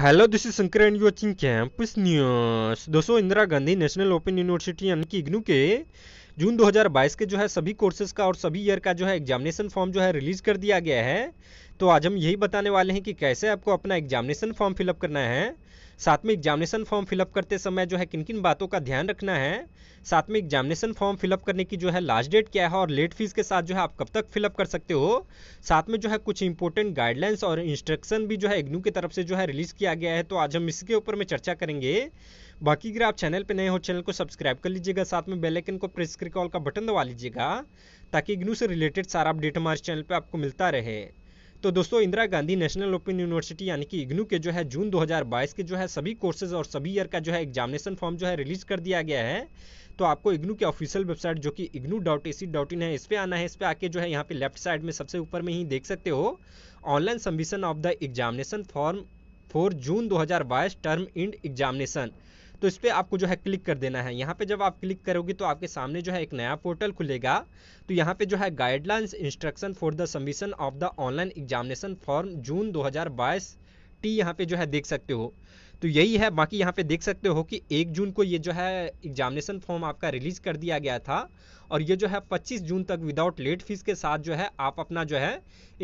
hello this is Shankar and watching campus news दोस्तों Indira Gandhi national open university यानी कि इग्नू के जून 2022 के जो है सभी कोर्सेज का और सभी ईयर का जो है एग्जामिनेशन फॉर्म जो है रिलीज कर दिया गया है तो आज हम यही बताने वाले हैं कि कैसे आपको अपना एग्जामिनेशन फॉर्म फिलअप करना है साथ में एग्जामिनेशन फॉर्म फिलअप करते समय जो है किन किन बातों का ध्यान रखना है साथ में एग्जामिनेशन फॉर्म फिलअप करने की जो है लास्ट डेट क्या है और लेट फीस के साथ जो है आप कब तक फिलअप कर सकते हो साथ में जो है कुछ इंपॉर्टेंट गाइडलाइंस और इंस्ट्रक्शन भी जो है इग्नू की तरफ से जो है रिलीज किया गया है तो आज हम इसके ऊपर में चर्चा करेंगे बाकी अगर आप चैनल पर नए हो चैनल को सब्सक्राइब कर लीजिएगा साथ में बेलाइकन को प्रेस करके ऑल का बटन दबा लीजिएगा ताकि इग्नू से रिलेटेड सारा अपडेट हमारे चैनल पर आपको मिलता रहे तो दोस्तों Indira Gandhi national open university यानी कि इग्नू के जो है जून 2022 के जो है सभी कोर्सेज और सभी ईयर का जो है एग्जामिनेशन फॉर्म जो है रिलीज कर दिया गया है तो आपको इग्नू के ऑफिशियल वेबसाइट जो कि IGNOU dot A C dot in है इस पर आना है इस पर आके जो है यहाँ पे लेफ्ट साइड में सबसे ऊपर में ही देख सकते हो online submission of the examination form for June दो टर्म इंड एग्जामिनेशन तो इस पर आपको जो है क्लिक कर देना है यहाँ पे जब आप क्लिक करोगे तो आपके सामने जो है एक नया पोर्टल खुलेगा तो यहाँ पे जो है guidelines instruction for the submission of the online examination form June दो टी यहाँ पे जो है देख सकते हो तो यही है बाकी यहाँ पे देख सकते हो कि एक जून को ये जो है एग्जामिनेशन फॉर्म आपका रिलीज कर दिया गया था और ये जो है 25 जून तक विदाउट लेट फीस के साथ जो है आप अपना जो है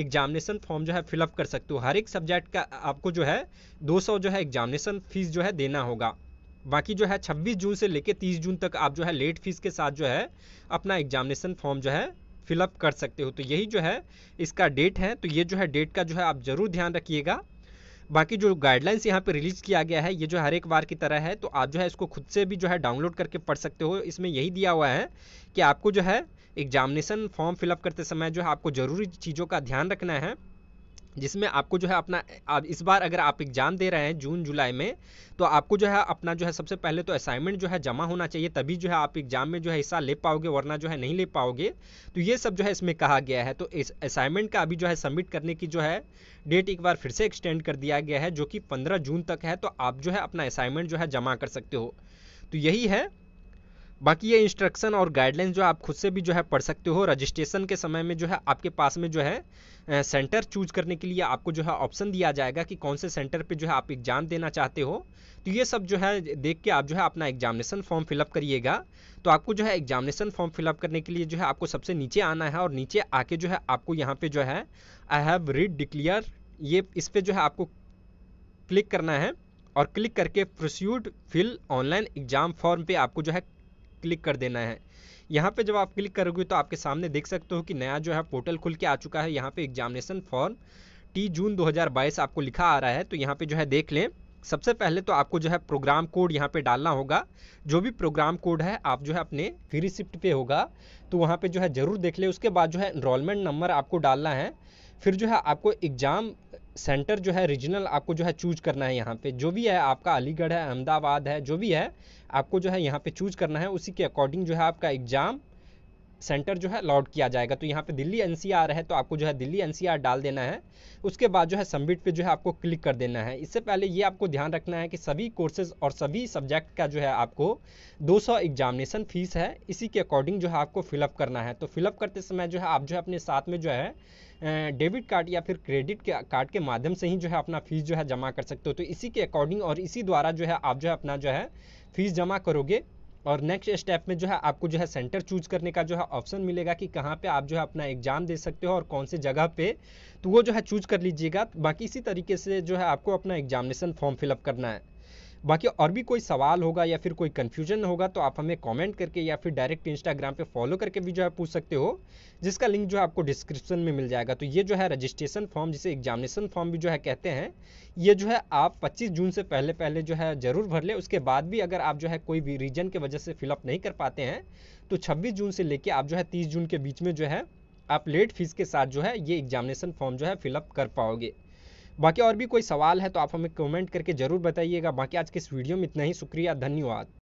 एग्जामिनेशन फॉर्म जो है फिलअप कर सकते हो हर एक सब्जेक्ट का आपको जो है 200 जो है एग्जामिनेशन फीस जो है देना होगा बाकी जो है 26 जून से लेकर 30 जून तक आप जो है लेट फीस के साथ जो है अपना एग्जामिनेशन फॉर्म जो है फिलअप कर सकते हो तो यही जो है इसका डेट है तो ये जो है डेट का जो है आप ज़रूर ध्यान रखिएगा बाकी जो गाइडलाइंस यहाँ पे रिलीज़ किया गया है ये जो हर एक बार की तरह है तो आप जो है इसको खुद से भी जो है डाउनलोड करके पढ़ सकते हो इसमें यही दिया हुआ है कि आपको जो है एग्जामिनेशन फॉर्म फिलअप करते समय जो है आपको ज़रूरी चीज़ों का ध्यान रखना है जिसमें आपको जो है अपना आप इस बार अगर आप एग्ज़ाम दे रहे हैं जून जुलाई में तो आपको जो है अपना जो है सबसे पहले तो असाइनमेंट जो है जमा होना चाहिए तभी जो है आप एग्ज़ाम में जो है हिस्सा ले पाओगे वरना जो है नहीं ले पाओगे तो ये सब जो है इसमें कहा गया है तो इस असाइनमेंट का अभी जो है सबमिट करने की जो है डेट एक बार फिर से एक्सटेंड कर दिया गया है जो कि पंद्रह जून तक है तो आप जो है अपना असाइनमेंट जो है जमा कर सकते हो तो यही है बाकी ये इंस्ट्रक्शन और गाइडलाइन जो आप खुद से भी जो है पढ़ सकते हो रजिस्ट्रेशन के समय में जो है आपके पास में जो है सेंटर चूज करने के लिए आपको जो है ऑप्शन दिया जाएगा कि कौन से सेंटर पे जो है आप एग्ज़ाम देना चाहते हो तो ये सब जो है देख के आप जो है अपना एग्जामिनेशन फॉर्म फिलअप करिएगा तो आपको जो है एग्जामिनेशन फॉर्म फिलअप करने के लिए जो है आपको सबसे नीचे आना है और नीचे आके जो है आपको यहाँ पर जो है आई हैव रीड डिक्लियर ये इस पर जो है आपको क्लिक करना है और क्लिक करके proceed fill online exam form पे आपको जो है क्लिक कर देना है यहाँ पे जब आप क्लिक करोगे तो आपके सामने देख सकते हो कि नया जो है पोर्टल खुल के आ चुका है यहाँ पे एग्जामिनेशन फॉर्म टी जून 2022 आपको लिखा आ रहा है तो यहाँ पे जो है देख लें सबसे पहले तो आपको जो है प्रोग्राम कोड यहाँ पे डालना होगा जो भी प्रोग्राम कोड है आप जो है अपने फ्री रिसिप्ट पे होगा तो वहाँ पे जो है ज़रूर देख लें उसके बाद जो है इनरोलमेंट नंबर आपको डालना है फिर जो है आपको एग्ज़ाम सेंटर जो है रीजनल आपको जो है चूज करना है यहाँ पे जो भी है आपका अलीगढ़ है अहमदाबाद है जो भी है आपको जो है यहाँ पे चूज करना है उसी के अकॉर्डिंग जो है आपका एग्ज़ाम सेंटर जो है अलॉट किया जाएगा तो यहाँ पे दिल्ली एनसीआर है तो आपको जो है दिल्ली एनसीआर डाल देना है उसके बाद जो है सबमिट पे जो है आपको क्लिक कर देना है इससे पहले ये आपको ध्यान रखना है कि सभी कोर्सेज और सभी सब्जेक्ट का जो है आपको 200 एग्जामिनेशन फीस है इसी के अकॉर्डिंग जो है आपको फिलअप करना है तो फिलअप करते समय जो है आप जो है अपने साथ में जो है डेबिट कार्ड या फिर क्रेडिट के कार्ड के माध्यम से ही जो है अपना फीस जो है जमा कर सकते हो तो इसी के अकॉर्डिंग और इसी द्वारा जो है आप जो है अपना जो है फीस जमा करोगे और नेक्स्ट स्टेप में जो है आपको जो है सेंटर चूज करने का जो है ऑप्शन मिलेगा कि कहाँ पे आप जो है अपना एग्जाम दे सकते हो और कौन से जगह पे तो वो जो है चूज कर लीजिएगा बाकी इसी तरीके से जो है आपको अपना एग्जामिनेशन फॉर्म फिलअप करना है बाकी और भी कोई सवाल होगा या फिर कोई कन्फ्यूजन होगा तो आप हमें कॉमेंट करके या फिर डायरेक्ट इंस्टाग्राम पर फॉलो करके भी जो है पूछ सकते हो जिसका लिंक जो है आपको डिस्क्रिप्शन में मिल जाएगा तो ये जो है रजिस्ट्रेशन फॉर्म जिसे एग्जामिनेशन फॉर्म भी जो है कहते हैं ये जो है आप 25 जून से पहले पहले जो है ज़रूर भर ले उसके बाद भी अगर आप जो है कोई भी रीजन के वजह से फिलअप नहीं कर पाते हैं तो 26 जून से लेके आप जो है 30 जून के बीच में जो है आप लेट फीस के साथ जो है ये एग्जामिनेशन फॉर्म जो है फिलअप कर पाओगे बाकी और भी कोई सवाल है तो आप हमें कमेंट करके ज़रूर बताइएगा बाकी आज के इस वीडियो में इतना ही शुक्रिया धन्यवाद